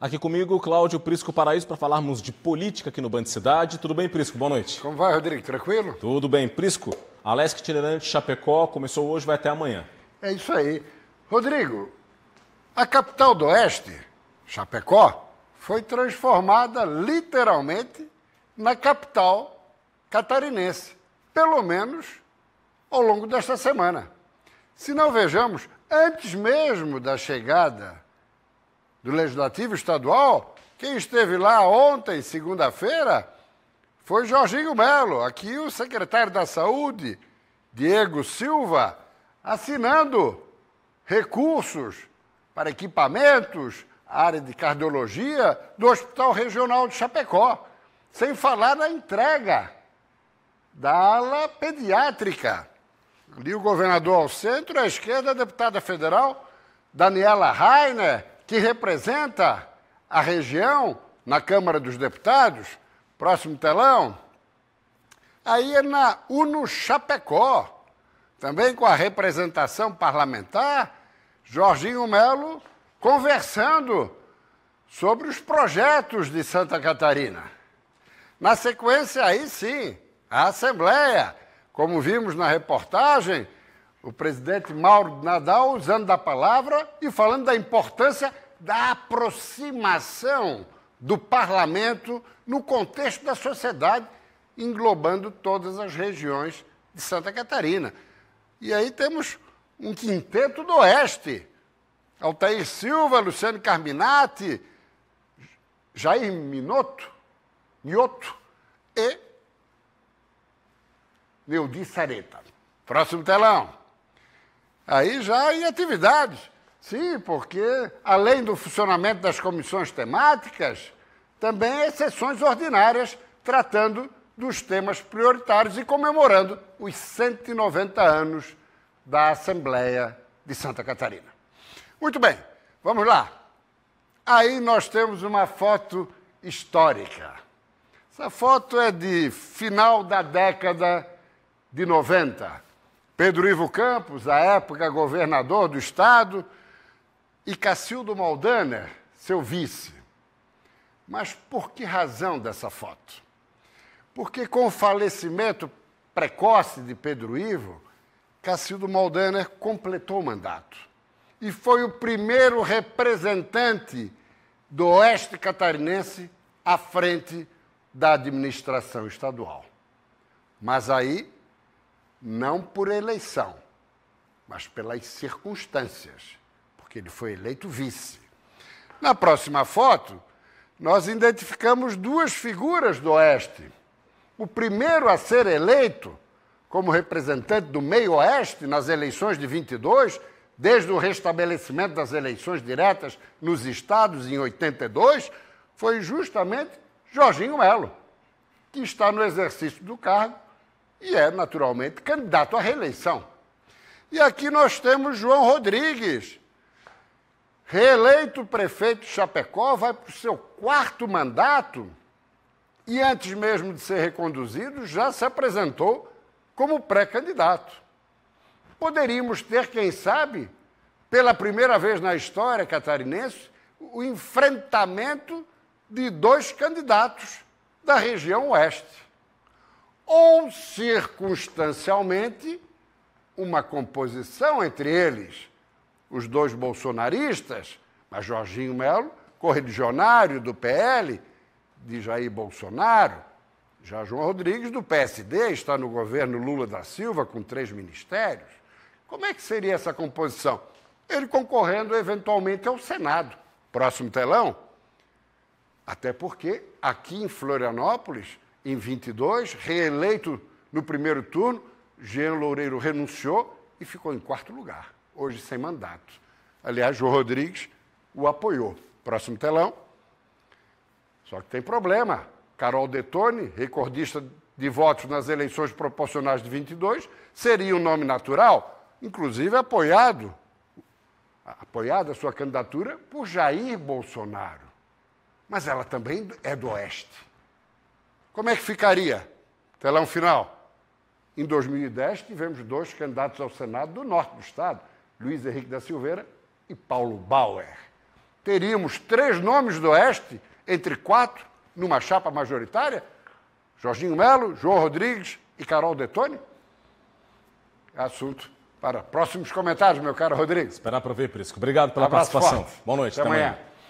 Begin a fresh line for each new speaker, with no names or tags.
Aqui comigo, Cláudio Prisco Paraíso, para falarmos de política aqui no Band Cidade. Tudo bem, Prisco? Boa noite. Como vai, Rodrigo? Tranquilo? Tudo bem. Prisco, a Lesc Itinerante Chapecó começou hoje, vai até amanhã. É isso aí. Rodrigo, a capital do Oeste, Chapecó, foi transformada literalmente na capital catarinense, pelo menos ao longo desta semana. Se não vejamos, antes mesmo da chegada do Legislativo Estadual, quem esteve lá ontem, segunda-feira, foi Jorginho Melo, aqui o secretário da Saúde, Diego Silva, assinando recursos para equipamentos, área de cardiologia do Hospital Regional de Chapecó, sem falar na entrega da ala pediátrica. Ali o governador ao centro, à esquerda a deputada federal Daniela Rainer, que representa a região na Câmara dos Deputados, próximo telão. Aí é na Uno Chapecó, também com a representação parlamentar, Jorginho Melo conversando sobre os projetos de Santa Catarina. Na sequência, aí sim, a Assembleia, como vimos na reportagem, o presidente Mauro Nadal usando da palavra e falando da importância da aproximação do parlamento no contexto da sociedade, englobando todas as regiões de Santa Catarina. E aí temos um quinteto do Oeste: Altair Silva, Luciano Carminati, Jair Minotto, Mioto e Neudi Sareta. Próximo telão. Aí já em atividades. Sim, porque além do funcionamento das comissões temáticas, também há sessões ordinárias tratando dos temas prioritários e comemorando os 190 anos da Assembleia de Santa Catarina. Muito bem, vamos lá. Aí nós temos uma foto histórica. Essa foto é de final da década de 90. Pedro Ivo Campos, à época governador do estado, e Cacildo Maldana, seu vice. Mas por que razão dessa foto? Porque com o falecimento precoce de Pedro Ivo, Cacildo Maldana completou o mandato e foi o primeiro representante do Oeste Catarinense à frente da administração estadual. Mas aí, não por eleição, mas pelas circunstâncias porque ele foi eleito vice. Na próxima foto, nós identificamos duas figuras do Oeste. O primeiro a ser eleito como representante do meio oeste nas eleições de 22, desde o restabelecimento das eleições diretas nos estados em 82, foi justamente Jorginho Melo, que está no exercício do cargo e é naturalmente candidato à reeleição. E aqui nós temos João Rodrigues, reeleito prefeito de Chapecó, vai para o seu quarto mandato e, antes mesmo de ser reconduzido, já se apresentou como pré-candidato. Poderíamos ter, quem sabe, pela primeira vez na história catarinense, o enfrentamento de dois candidatos da região oeste. Ou, circunstancialmente, uma composição entre eles os dois bolsonaristas, mas Jorginho Melo, correligionário do PL, de Jair Bolsonaro. Já João Rodrigues, do PSD, está no governo Lula da Silva, com três ministérios. Como é que seria essa composição? Ele concorrendo eventualmente ao Senado. Próximo telão. Até porque, aqui em Florianópolis, em 22, reeleito no primeiro turno, Jean Loureiro renunciou e ficou em quarto lugar hoje sem mandato. Aliás, João Rodrigues o apoiou. Próximo telão. Só que tem problema. Carol Detone, recordista de votos nas eleições proporcionais de 22, seria um nome natural, inclusive apoiado, apoiada a sua candidatura por Jair Bolsonaro. Mas ela também é do Oeste. Como é que ficaria? Telão final. Em 2010, tivemos dois candidatos ao Senado do Norte do Estado. Luiz Henrique da Silveira e Paulo Bauer. Teríamos três nomes do Oeste entre quatro numa chapa majoritária? Jorginho Melo, João Rodrigues e Carol Detone? Assunto para próximos comentários, meu caro Rodrigues. Esperar para ver, Prisco. Obrigado pela Abraço participação. Forte. Boa noite. Até, até amanhã. amanhã.